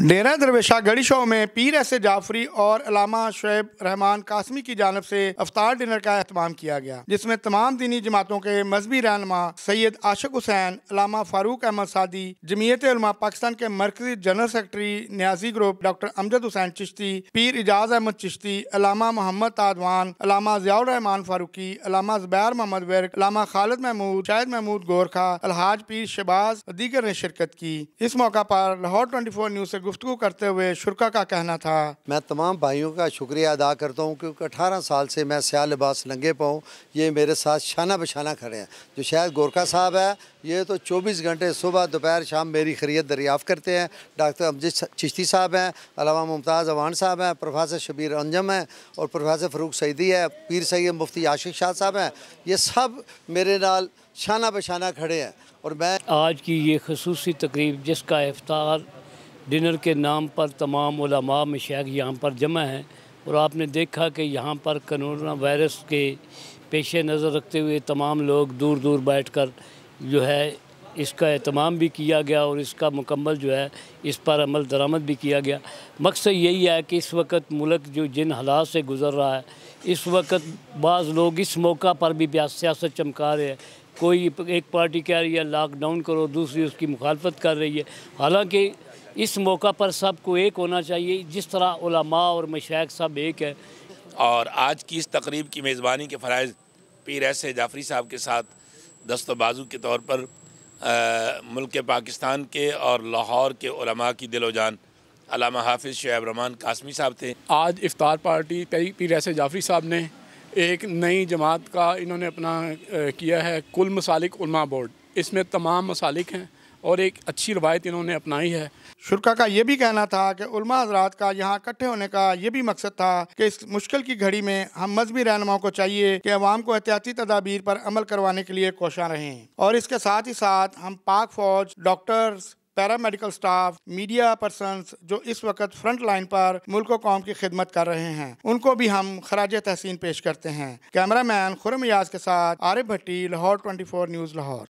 डेरा दरवेशा गढ़ी show में पीर S Jafri और अलामा शुब रहमान कासमी की जानब से अफ्तार डिनर का अहतमाम किया गया जिसमें तमाम दीनी जमातों के मजहबी रहनमा सैयद आशिक हुसैन अलामा फारूक अहमद सादी जमीयत पाकिस्तान के मरकजी general secretary Niazi group doctor Amjad Hussain Chishti Pir Ejaz Ahmad Chishti Allama Mohammad Tajwan Allama Rehman Farooqi Allama Zubair Mohammad वर्क अलामा खालिद महमूद शाहिद महमूद गोरखा अलहाज पीर शबाज दीगर ने शिरकत की इस मौका पर लाहौर ट्वेंटी फोर न्यूज़ गुफ्तु करते हुए शुरा का कहना था मैं तमाम भाइयों का शुक्रिया अदा करता हूँ क्योंकि अठारह साल से मैं सयाह लिबास लंगे पाऊँ ये मेरे साथ शाना बशाना खड़े हैं जो शायद गोरखा साहब है ये तो चौबीस घंटे सुबह दोपहर शाम मेरी खरीत दरियाफ़ करते हैं डॉक्टर अमजिद चिश्ती साहब हैं अलावा मुमताज़ अवान साहब हैं प्रोफेसर शबीर अंजम हैं और प्रोफेसर फ़रूक सईदी है पीर सैद मुफ्ती आशिक शाह साहब हैं ये सब मेरे नाल शाना बशाना खड़े हैं और मैं आज की ये खसूस तकरीब जिसका अफ्तार डिनर के नाम पर तमाम उलमा मशाक यहाँ पर जमा हैं और आपने देखा कि यहाँ पर करोना वायरस के पेश नज़र रखते हुए तमाम लोग दूर दूर बैठ कर जो है इसका अहतमाम भी किया गया और इसका मुकम्मल जो है इस पर अमल दरामद भी किया गया मकसद यही है कि इस वक्त मुल्क जो जिन हालात से गुज़र रहा है इस वक्त बाज़ लोग इस मौका पर भी सियासत चमका रहे हैं कोई एक पार्टी कह रही है लॉकडाउन करो दूसरी उसकी मुखालफत कर रही है हालांकि इस मौका पर सबको एक होना चाहिए जिस तरह उलमा और मशाक सब एक है और आज की इस तकरीब की मेज़बानी के फ़रज़ पीर एस जाफरी साहब के साथ दस्तबाज़ू के तौर पर आ, मुल्क पाकिस्तान के और लाहौर के उलमा की दिलोजान अलामा हाफिज़ शुब रमान कासमी साहब थे आज इफ्तार पार्टी पीर ऐसे जाफरी साहब ने एक नई जमात का इन्होंने अपना किया है कुल मसालिक उलमा बोर्ड इसमें तमाम मसालिक हैं और एक अच्छी रवायत इन्होंने अपनाई है शुरा का ये भी कहना था कि उलमा हजरात का यहाँ इकट्ठे होने का ये भी मकसद था कि इस मुश्किल की घड़ी में हम मजहबी रहनुमाओं को चाहिए कि अवाम को एहतियाती तदाबीर पर अमल करवाने के लिए कोशा रहें और इसके साथ ही साथ हम पाक फौज doctors paramedical staff media person जो इस वक्त फ्रंट लाइन पर मुल्क कौम की खिदमत कर रहे हैं उनको भी हम खराज तहसीन पेश करते हैं कैमरा मैन खुरम याज के साथ Arif Bhatti Lahore twenty four news Lahore